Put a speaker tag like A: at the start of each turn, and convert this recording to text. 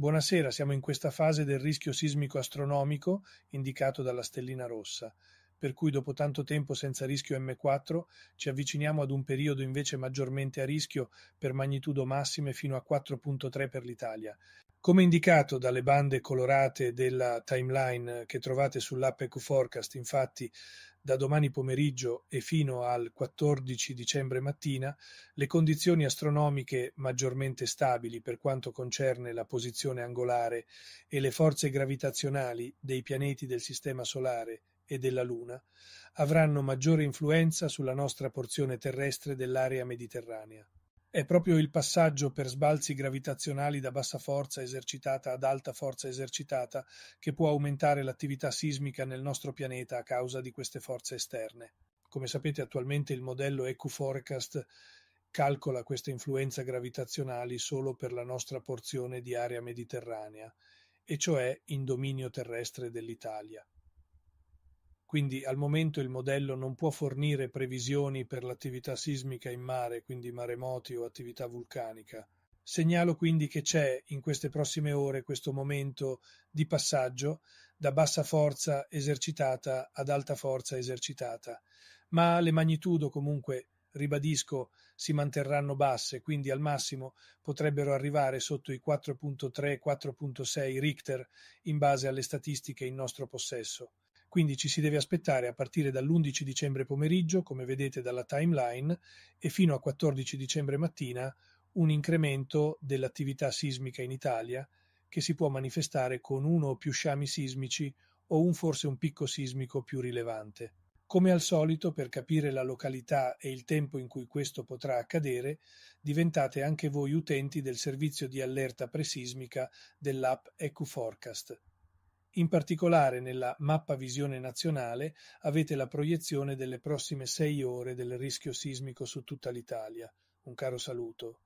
A: Buonasera, siamo in questa fase del rischio sismico astronomico indicato dalla stellina rossa per cui dopo tanto tempo senza rischio M4 ci avviciniamo ad un periodo invece maggiormente a rischio per magnitudo massime fino a 4.3 per l'Italia. Come indicato dalle bande colorate della timeline che trovate sull'app EcoForecast, infatti, da domani pomeriggio e fino al 14 dicembre mattina, le condizioni astronomiche maggiormente stabili per quanto concerne la posizione angolare e le forze gravitazionali dei pianeti del Sistema Solare e della Luna avranno maggiore influenza sulla nostra porzione terrestre dell'area mediterranea. È proprio il passaggio per sbalzi gravitazionali da bassa forza esercitata ad alta forza esercitata che può aumentare l'attività sismica nel nostro pianeta a causa di queste forze esterne. Come sapete attualmente il modello EQ-Forecast calcola queste influenze gravitazionali solo per la nostra porzione di area mediterranea, e cioè in dominio terrestre dell'Italia quindi al momento il modello non può fornire previsioni per l'attività sismica in mare, quindi maremoti o attività vulcanica. Segnalo quindi che c'è in queste prossime ore questo momento di passaggio da bassa forza esercitata ad alta forza esercitata, ma le magnitudo comunque, ribadisco, si manterranno basse, quindi al massimo potrebbero arrivare sotto i 4.3-4.6 Richter in base alle statistiche in nostro possesso. Quindi ci si deve aspettare a partire dall'11 dicembre pomeriggio, come vedete dalla timeline, e fino a 14 dicembre mattina un incremento dell'attività sismica in Italia che si può manifestare con uno o più sciami sismici o un forse un picco sismico più rilevante. Come al solito, per capire la località e il tempo in cui questo potrà accadere, diventate anche voi utenti del servizio di allerta presismica dell'app EcuForecast. In particolare nella "Mappa visione nazionale" avete la proiezione delle prossime sei ore del rischio sismico su tutta l'Italia. Un caro saluto.